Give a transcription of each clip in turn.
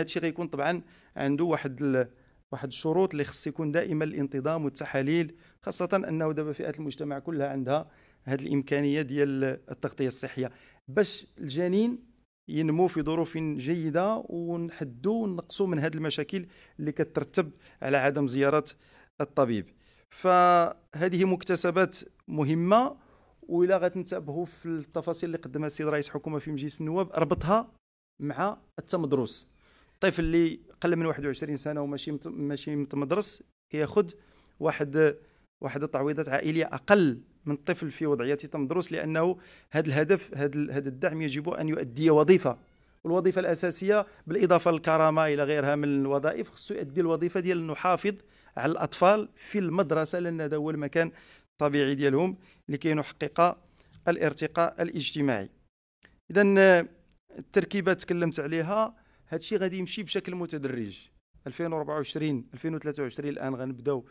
هذا الشيء غيكون طبعا عنده واحد ال... واحد الشروط اللي خص يكون دائما الانتظام والتحاليل خاصه انه دابا فئات المجتمع كلها عندها هذه الامكانيه ديال التغطيه الصحيه باش الجنين ينمو في ظروف جيده ونحدوا ونقصوا من هذه المشاكل اللي كترتب على عدم زياره الطبيب فهذه مكتسبات مهمه وإلا غتنتبهوا في التفاصيل اللي قدمها السيد رئيس الحكومه في مجلس النواب ربطها مع التمدرس الطفل اللي قل من 21 سنه وماشي ماشي متمدرس كياخذ واحد واحد التعويضات عائليه اقل من الطفل في وضعيه تمدرس لانه هذا الهدف هذا الدعم يجب ان يؤدي وظيفه والوظيفه الاساسيه بالاضافه للكرامه الى غيرها من الوظائف خصو يؤدي الوظيفه ديال نحافظ على الاطفال في المدرسه لان هذا هو المكان الطبيعي ديالهم لكي نحقق الارتقاء الاجتماعي اذا التركيبه تكلمت عليها هادشي غادي يمشي بشكل متدرج 2024 2023 الان غنبداو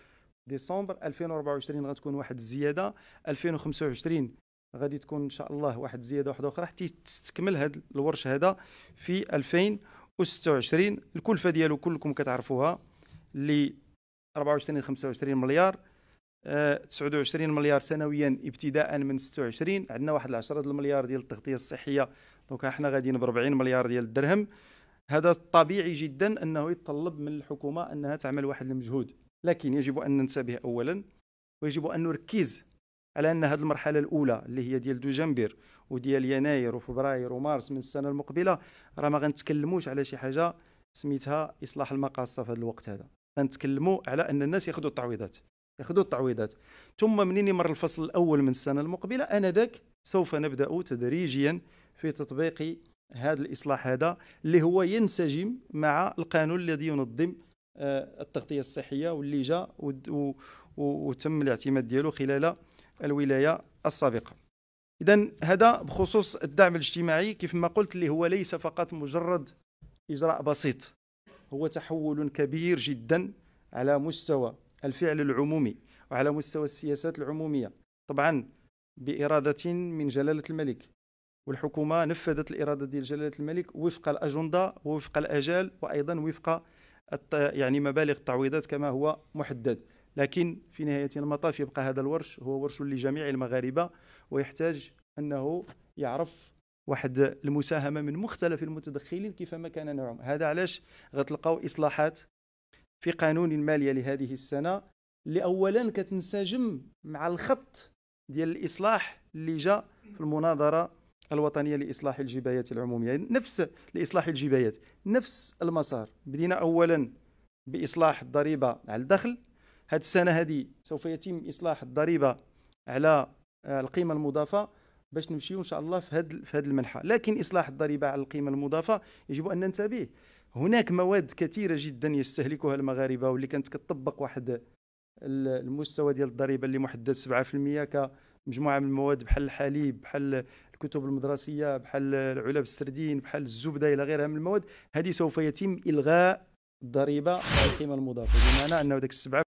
ديسمبر 2024 غتكون واحد الزياده 2025 غادي تكون ان شاء الله واحد الزياده واحده اخرى حتى تستكمل هذا الورش هذا في 2026 الكلفه ديالو كلكم كتعرفوها اللي 24 25 مليار آه 29 مليار سنويا ابتداء من 26 عندنا واحد 10 المليار ديال التغطيه الصحيه دونك حنا غاديين ب 40 مليار ديال الدرهم هذا طبيعي جدا انه يتطلب من الحكومه انها تعمل واحد المجهود لكن يجب ان ننتبه اولا ويجب ان نركز على ان هذه المرحله الاولى اللي هي ديال دجنبر وديال يناير وفبراير ومارس من السنه المقبله راه ما غنتكلموش على شي حاجه سميتها اصلاح المقاصه في هذا الوقت هذا غنتكلموا على ان الناس ياخذوا التعويضات ياخذوا التعويضات ثم منين يمر الفصل الاول من السنه المقبله انذاك سوف نبدا تدريجيا في تطبيق هذا الاصلاح هذا اللي هو ينسجم مع القانون الذي ينظم آه، التغطيه الصحيه واللي جا وتم الاعتماد ديالو خلال الولايه السابقه اذا هذا بخصوص الدعم الاجتماعي كيف ما قلت اللي هو ليس فقط مجرد اجراء بسيط هو تحول كبير جدا على مستوى الفعل العمومي وعلى مستوى السياسات العموميه طبعا باراده من جلاله الملك والحكومه نفذت الاراده ديال جلاله الملك وفق الاجنده ووفق الاجال وايضا وفق يعني مبالغ التعويضات كما هو محدد لكن في نهايه المطاف يبقى هذا الورش هو ورش لجميع المغاربه ويحتاج انه يعرف واحد المساهمه من مختلف المتدخلين كيفما كان نوعهم هذا علاش غتلقاو اصلاحات في قانون الماليه لهذه السنه اللي اولا كتنسجم مع الخط ديال الاصلاح اللي جاء في المناظره الوطنيه لاصلاح الجبايات العموميه نفس لاصلاح الجبايات نفس المسار بدينا اولا باصلاح الضريبه على الدخل هذه السنه هذه سوف يتم اصلاح الضريبه على آه، القيمه المضافه باش نمشيو ان شاء الله في هذا في هذا المنحه لكن اصلاح الضريبه على القيمه المضافه يجب ان ننتبه هناك مواد كثيره جدا يستهلكها المغاربه واللي كانت كتطبق واحد المستوى ديال الضريبه اللي محدد 7% كمجموعه من المواد بحال الحليب بحال الكتب المدرسيه بحال العلب السردين بحال الزبده الى غيرها من المواد هذه سوف يتم الغاء الضريبه على القيمه المضافه بمعنى انه ذاك السبعه